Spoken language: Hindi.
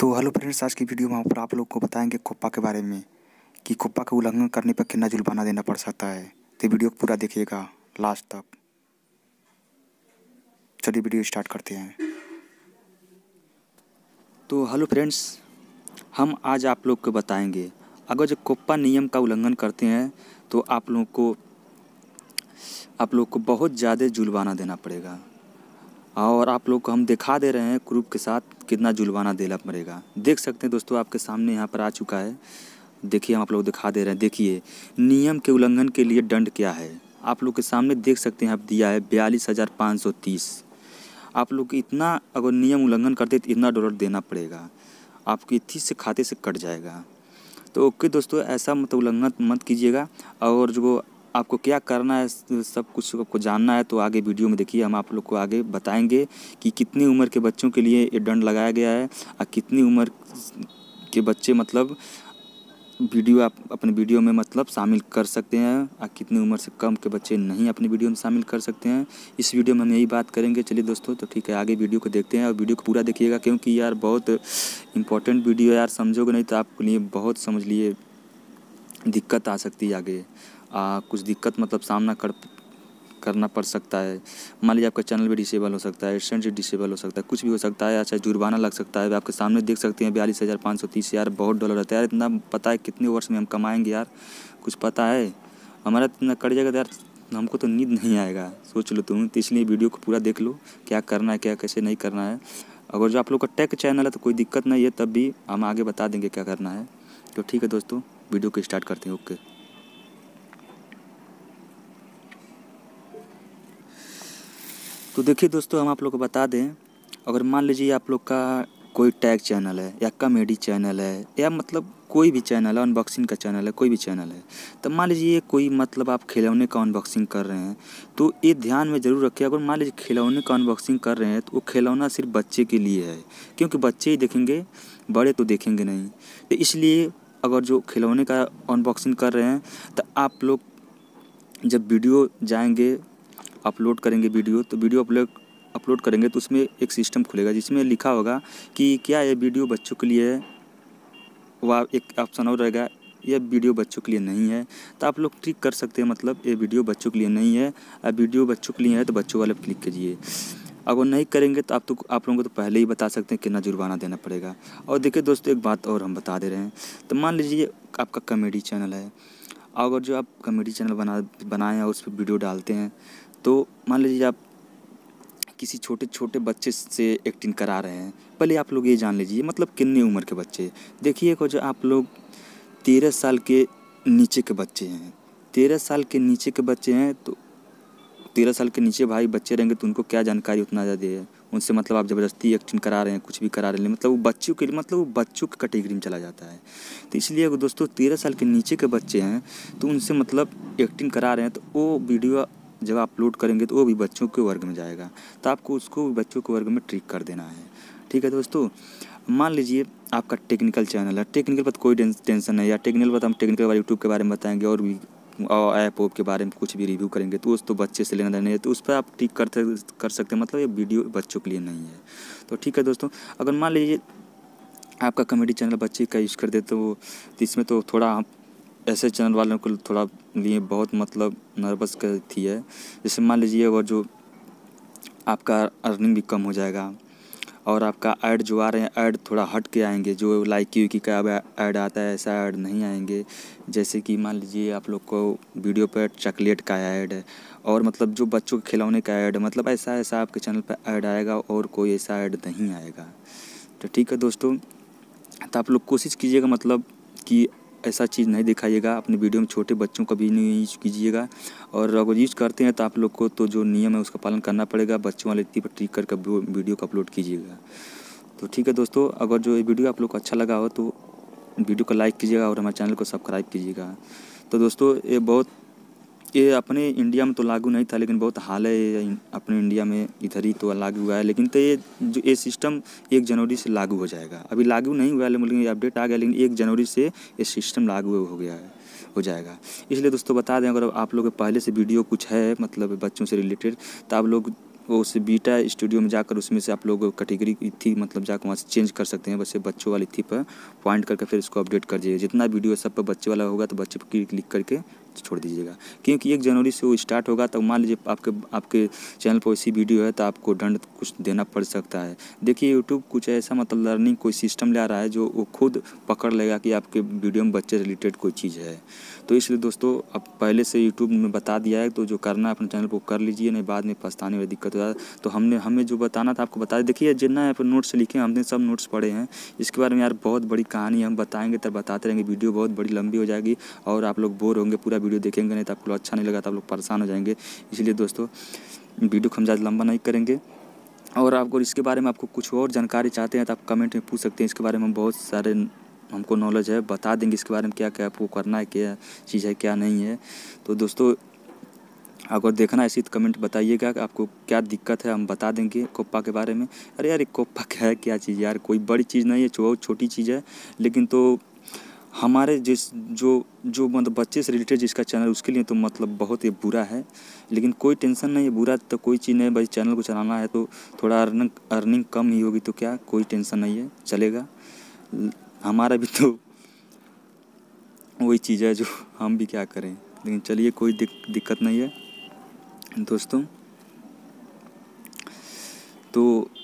तो हेलो फ्रेंड्स आज की वीडियो में पर आप लोग को बताएंगे कोप्पा के बारे में कि कोप्पा का उल्लंघन करने पर कितना जुर्माना देना पड़ सकता है तो वीडियो पूरा देखिएगा लास्ट तक चलिए वीडियो स्टार्ट करते हैं तो हेलो फ्रेंड्स हम आज आप लोग को बताएंगे अगर जो कोप्पा नियम का उल्लंघन करते हैं तो आप लोग को आप लोग को बहुत ज़्यादा जुर्माना देना पड़ेगा और आप लोग को हम दिखा दे रहे हैं क्रूप के साथ कितना जुलवाना देला मरेगा देख सकते हैं दोस्तों आपके सामने यहाँ पर आ चुका है देखिए हम आप लोग दिखा दे रहे हैं देखिए नियम के उल्लंघन के लिए दंड क्या है आप लोग के सामने देख सकते हैं आप दिया है बयालीस हज़ार पाँच सौ तीस आप लोग इतना अगर नियम उल्लंघन करते तो इतना डॉलर देना पड़ेगा आपके इतनी से खाते से कट जाएगा तो ओके दोस्तों ऐसा मत उल्लंघन मत कीजिएगा और जो आपको क्या करना है सब कुछ आपको जानना है तो आगे वीडियो में देखिए हम आप लोग को आगे बताएंगे कि कितनी उम्र के बच्चों के लिए ये दंड लगाया गया है और कितनी उम्र के बच्चे मतलब वीडियो आप अपने वीडियो में मतलब शामिल कर सकते हैं और कितनी उम्र से कम के बच्चे नहीं अपने वीडियो में शामिल कर सकते हैं इस वीडियो में हम यही बात करेंगे चलिए दोस्तों तो ठीक है आगे वीडियो को देखते हैं और वीडियो को पूरा देखिएगा क्योंकि यार बहुत इंपॉर्टेंट वीडियो यार समझोगे नहीं तो आपके लिए बहुत समझ लिए दिक्कत आ सकती है आगे आ, कुछ दिक्कत मतलब सामना कर करना पड़ सकता है मान लीजिए आपका चैनल भी डिसेबल हो सकता है एडसेंट भी डिसेबल हो सकता है कुछ भी हो सकता है अच्छा जुर्माना लग सकता है आपके सामने देख सकते हैं बयालीस हज़ार पाँच सौ तीस यार बहुत डॉलर रहता है यार इतना पता है कितने वर्ष में हम कमाएंगे यार कुछ पता है हमारा तो इतना कट जाएगा तो यार हमको तो नींद नहीं आएगा सोच लो तुम तो इसलिए वीडियो को पूरा देख लो क्या करना है क्या कैसे नहीं करना है अगर जो आप लोग का टेक चैनल है तो कोई दिक्कत नहीं है तब भी हम आगे बता देंगे क्या करना है तो ठीक है दोस्तों वीडियो को स्टार्ट करते हैं ओके तो देखिए दोस्तों हम आप लोग को बता दें अगर मान लीजिए आप लोग का कोई टैग चैनल है या कॉमेडी चैनल है या मतलब कोई भी चैनल है अनबॉक्सिंग का चैनल है कोई भी चैनल है तो मान लीजिए कोई मतलब आप खिलौने का अनबॉक्सिंग कर रहे हैं तो ये ध्यान में ज़रूर रखिए अगर मान लीजिए खिलौने का अनबॉक्सिंग कर रहे हैं तो वो खिलौना सिर्फ बच्चे के लिए है क्योंकि बच्चे ही देखेंगे बड़े तो देखेंगे नहीं तो इसलिए अगर जो खिलौने का अनबॉक्सिंग कर रहे हैं तो आप लोग जब वीडियो जाएंगे अपलोड करेंगे वीडियो तो वीडियो अपलोड अपलोड करेंगे तो उसमें एक सिस्टम खुलेगा जिसमें लिखा होगा कि क्या यह वीडियो बच्चों के लिए है वह एक ऑप्शन और रहेगा यह वीडियो बच्चों के लिए नहीं है तो आप लोग क्लिक कर सकते हैं मतलब ये वीडियो बच्चों के लिए नहीं है अब वीडियो बच्चों के लिए है तो बच्चों वाले क्लिक कीजिए अगर नहीं करेंगे तो आप तो आप लोगों को तो पहले ही बता सकते हैं कितना जुर्माना देना पड़ेगा और देखिए दोस्तों एक बात और हम बता दे रहे हैं तो मान लीजिए आपका कॉमेडी चैनल है अगर जो आप कॉमेडी चैनल बना बनाए हैं उस पर वीडियो डालते हैं तो मान लीजिए आप किसी छोटे छोटे बच्चे से एक्टिंग करा रहे हैं पहले आप लोग ये जान लीजिए मतलब कितनी उम्र के बच्चे देखिए को जो आप लोग तेरह साल के नीचे के बच्चे हैं तेरह साल के नीचे के बच्चे हैं तो तेरह साल के नीचे भाई बच्चे रहेंगे तो उनको क्या जानकारी उतना ज़्यादा है उनसे मतलब आप ज़बरदस्ती एक्टिंग करा रहे हैं कुछ भी करा रहे हैं मतलब वो बच्चों के लिए मतलब वो बच्चों की कैटेगरी में चला जाता है तो इसलिए अगर दोस्तों तेरह साल के नीचे के बच्चे हैं तो उनसे मतलब एक्टिंग करा रहे हैं तो वो वीडियो जब आप अपलोड करेंगे तो वो भी बच्चों के वर्ग में जाएगा तो आपको उसको भी बच्चों के वर्ग में ट्रिक कर देना है ठीक है दोस्तों मान लीजिए आपका टेक्निकल चैनल है टेक्निकल पर कोई टेंशन नहीं या टेक्निकल पर हम टेक्निकल वाले यूट्यूब के बारे में बताएंगे और भी और ऐप ओप के बारे में कुछ भी रिव्यू करेंगे तो उस तो बच्चे से लेना देना है तो उस पर आप ठीक करते कर सकते हैं मतलब ये वीडियो बच्चों के लिए नहीं है तो ठीक है दोस्तों अगर मान लीजिए आपका कॉमेडी चैनल बच्चे का यूज़ कर दे तो, तो इसमें तो थोड़ा ऐसे चैनल वालों को थोड़ा लिए बहुत मतलब नर्वस करती है जैसे मान लीजिए अगर जो आपका अर्निंग भी कम हो जाएगा और आपका ऐड जो आ रहे हैं ऐड थोड़ा हट के आएंगे जो लाइक यू की क्या ऐड आता है ऐसा ऐड नहीं आएंगे जैसे कि मान लीजिए आप लोग को वीडियो पर चॉकलेट का ऐड है और मतलब जो बच्चों के खिलौने का ऐड मतलब ऐसा ऐसा आपके चैनल पर ऐड आएगा और कोई ऐसा ऐड नहीं आएगा तो ठीक है दोस्तों तो आप लोग कोशिश कीजिएगा मतलब कि ऐसा चीज़ नहीं दिखाइएगा अपने वीडियो में छोटे बच्चों का भी नहीं यूज कीजिएगा और अगर यूज करते हैं तो आप लोग को तो जो नियम है उसका पालन करना पड़ेगा बच्चों वाले पर ट्रिक करके वीडियो को अपलोड कीजिएगा तो ठीक है दोस्तों अगर जो ये वीडियो आप लोग को अच्छा लगा हो तो वीडियो को लाइक कीजिएगा और हमारे चैनल को सब्सक्राइब कीजिएगा तो दोस्तों ये बहुत ये अपने इंडिया में तो लागू नहीं था लेकिन बहुत हाल है अपने इंडिया में इधर ही तो लागू हुआ है लेकिन तो ये जो ये सिस्टम एक जनवरी से लागू हो जाएगा अभी लागू नहीं हुआ है लेकिन अपडेट आ गया लेकिन एक जनवरी से ये सिस्टम लागू हो गया है हो जाएगा इसलिए दोस्तों बता दें अगर आप लोग पहले से वीडियो कुछ है मतलब बच्चों से रिलेटेड तो आप लोग उस बीटा स्टूडियो में जाकर उसमें से आप लोग कैटेगरी थी मतलब जाकर वहाँ से चेंज कर सकते हैं बस बच्चों वाली थी पर पॉइंट करके फिर इसको अपडेट कर दीजिए जितना वीडियो सब पर बच्चे वाला होगा तो बच्चे पर क्लिक करके तो छोड़ दीजिएगा क्योंकि एक जनवरी से वो स्टार्ट होगा तो मान लीजिए आपके आपके चैनल पर ऐसी वीडियो है तो आपको दंड कुछ देना पड़ सकता है देखिए यूट्यूब कुछ ऐसा मतलब लर्निंग कोई सिस्टम ले रहा है जो वो खुद पकड़ लेगा कि आपके वीडियो में बच्चे रिलेटेड कोई चीज़ है तो इसलिए दोस्तों अब पहले से यूट्यूब में बता दिया है तो जो करना है अपने चैनल को कर लीजिए नहीं बाद में पछताने में दिक्कत हो जाए तो हमने हमें जो बताना था आपको बता देखिए जितना आप नोट्स लिखे हमने सब नोट्स पढ़े हैं इसके बारे में यार बहुत बड़ी कहानी हम बताएंगे तब बताते रहेंगे वीडियो बहुत बड़ी लंबी हो जाएगी और आप लोग बोर होंगे पूरा वीडियो देखेंगे नहीं तो आपको अच्छा नहीं लगा तो आप लोग परेशान हो जाएंगे इसलिए दोस्तों वीडियो को हम ज़्यादा लंबा नहीं करेंगे और आपको इसके बारे में आपको कुछ और जानकारी चाहते हैं तो आप कमेंट में पूछ सकते हैं इसके बारे में बहुत सारे हमको नॉलेज है बता देंगे इसके बारे में क्या क्या आपको करना है क्या चीज़ है क्या नहीं है तो दोस्तों अगर देखना है ऐसी तो कमेंट बताइएगा कि आपको क्या दिक्कत है हम बता देंगे कोप्पा के बारे में अरे यार कोप्पा क्या है क्या चीज़ यार कोई बड़ी चीज़ नहीं है छोटी चीज़ है लेकिन तो हमारे जिस जो जो मतलब बच्चे से रिलेटेड जिसका चैनल उसके लिए तो मतलब बहुत ही बुरा है लेकिन कोई टेंशन नहीं है बुरा तो कोई चीज़ नहीं भाई चैनल को चलाना है तो थोड़ा अर्निंग अर्निंग कम ही होगी तो क्या कोई टेंशन नहीं है चलेगा हमारा भी तो वही चीज़ है जो हम भी क्या करें लेकिन चलिए कोई दिक, दिक्कत नहीं है दोस्तों तो